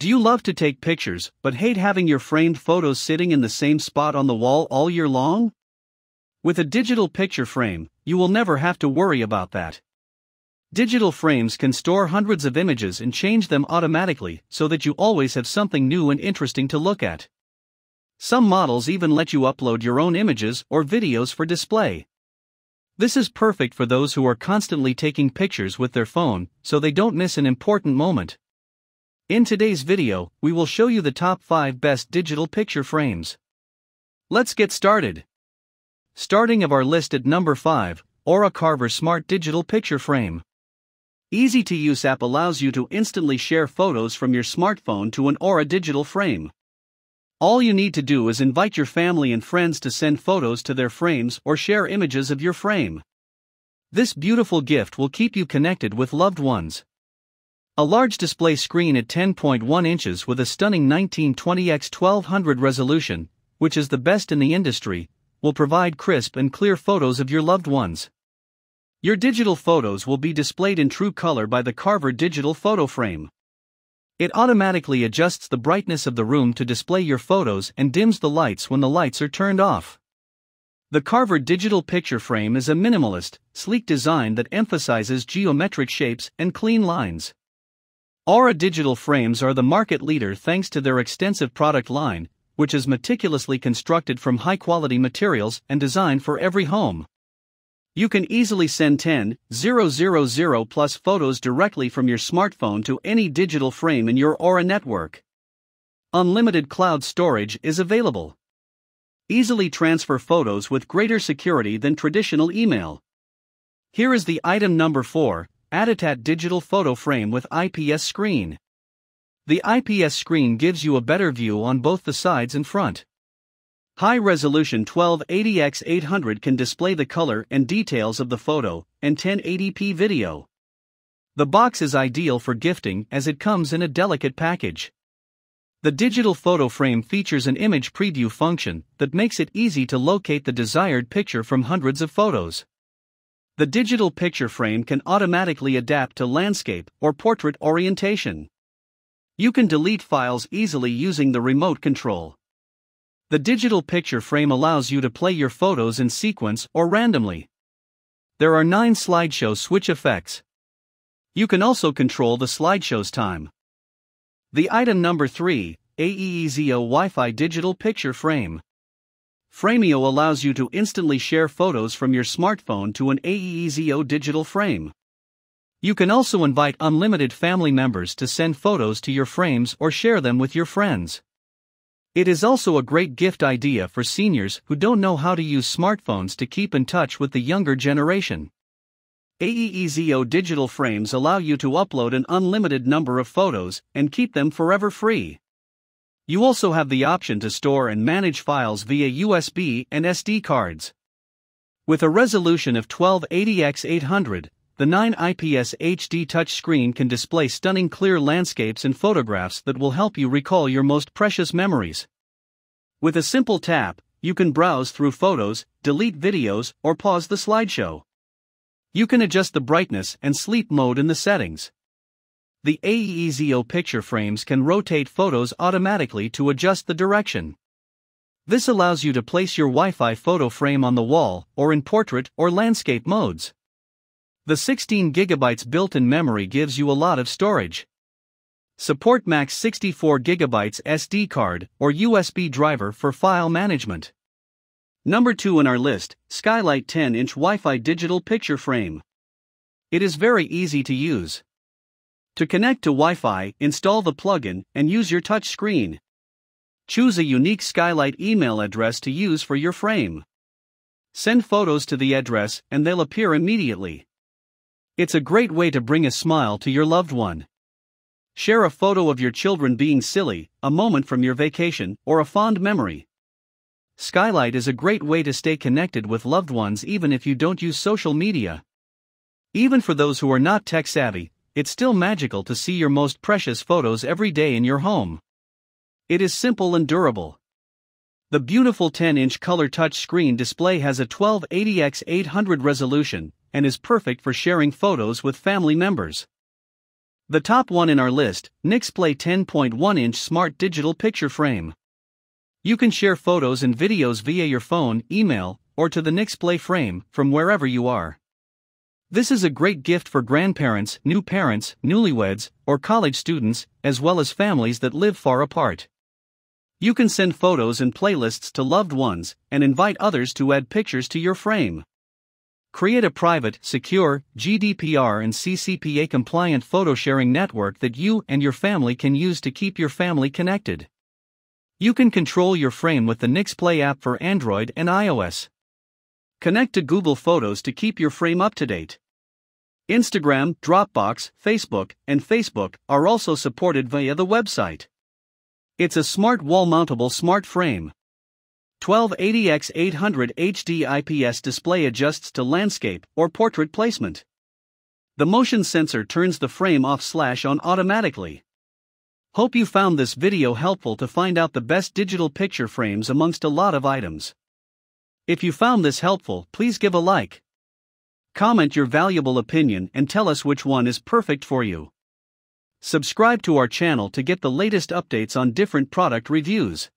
Do you love to take pictures but hate having your framed photos sitting in the same spot on the wall all year long? With a digital picture frame, you will never have to worry about that. Digital frames can store hundreds of images and change them automatically so that you always have something new and interesting to look at. Some models even let you upload your own images or videos for display. This is perfect for those who are constantly taking pictures with their phone so they don't miss an important moment. In today's video, we will show you the top 5 best digital picture frames. Let's get started. Starting of our list at number 5, Aura Carver Smart Digital Picture Frame. Easy to use app allows you to instantly share photos from your smartphone to an Aura digital frame. All you need to do is invite your family and friends to send photos to their frames or share images of your frame. This beautiful gift will keep you connected with loved ones. A large display screen at 10.1 inches with a stunning 1920x1200 resolution, which is the best in the industry, will provide crisp and clear photos of your loved ones. Your digital photos will be displayed in true color by the Carver Digital Photo Frame. It automatically adjusts the brightness of the room to display your photos and dims the lights when the lights are turned off. The Carver Digital Picture Frame is a minimalist, sleek design that emphasizes geometric shapes and clean lines. Aura Digital Frames are the market leader thanks to their extensive product line, which is meticulously constructed from high quality materials and designed for every home. You can easily send 10,000 plus photos directly from your smartphone to any digital frame in your Aura network. Unlimited cloud storage is available. Easily transfer photos with greater security than traditional email. Here is the item number 4 Aditat digital photo frame with IPS screen. The IPS screen gives you a better view on both the sides and front. High resolution 1280x800 can display the color and details of the photo and 1080p video. The box is ideal for gifting as it comes in a delicate package. The digital photo frame features an image preview function that makes it easy to locate the desired picture from hundreds of photos the digital picture frame can automatically adapt to landscape or portrait orientation. You can delete files easily using the remote control. The digital picture frame allows you to play your photos in sequence or randomly. There are 9 slideshow switch effects. You can also control the slideshow's time. The item number 3, AEEZO Wi-Fi Digital Picture Frame. Framio allows you to instantly share photos from your smartphone to an AEEZO digital frame. You can also invite unlimited family members to send photos to your frames or share them with your friends. It is also a great gift idea for seniors who don't know how to use smartphones to keep in touch with the younger generation. AEEZO digital frames allow you to upload an unlimited number of photos and keep them forever free. You also have the option to store and manage files via USB and SD cards. With a resolution of 1280x800, the 9IPS HD touchscreen can display stunning clear landscapes and photographs that will help you recall your most precious memories. With a simple tap, you can browse through photos, delete videos, or pause the slideshow. You can adjust the brightness and sleep mode in the settings the Aezo picture frames can rotate photos automatically to adjust the direction. This allows you to place your Wi-Fi photo frame on the wall or in portrait or landscape modes. The 16GB built-in memory gives you a lot of storage. Support max 64GB SD card or USB driver for file management. Number 2 in our list, Skylight 10-inch Wi-Fi digital picture frame. It is very easy to use. To connect to Wi-Fi, install the plugin and use your touchscreen. Choose a unique Skylight email address to use for your frame. Send photos to the address and they'll appear immediately. It's a great way to bring a smile to your loved one. Share a photo of your children being silly, a moment from your vacation, or a fond memory. Skylight is a great way to stay connected with loved ones even if you don't use social media. Even for those who are not tech savvy, it's still magical to see your most precious photos every day in your home. It is simple and durable. The beautiful 10 inch color touch screen display has a 1280x800 resolution and is perfect for sharing photos with family members. The top one in our list, Nixplay 10.1 inch smart digital picture frame. You can share photos and videos via your phone, email, or to the Nixplay frame from wherever you are. This is a great gift for grandparents, new parents, newlyweds, or college students, as well as families that live far apart. You can send photos and playlists to loved ones and invite others to add pictures to your frame. Create a private, secure, GDPR and CCPA compliant photo sharing network that you and your family can use to keep your family connected. You can control your frame with the Nixplay app for Android and iOS. Connect to Google Photos to keep your frame up to date. Instagram, Dropbox, Facebook, and Facebook are also supported via the website. It's a smart wall mountable smart frame. 1280x800 HD IPS display adjusts to landscape or portrait placement. The motion sensor turns the frame off slash on automatically. Hope you found this video helpful to find out the best digital picture frames amongst a lot of items. If you found this helpful, please give a like. Comment your valuable opinion and tell us which one is perfect for you. Subscribe to our channel to get the latest updates on different product reviews.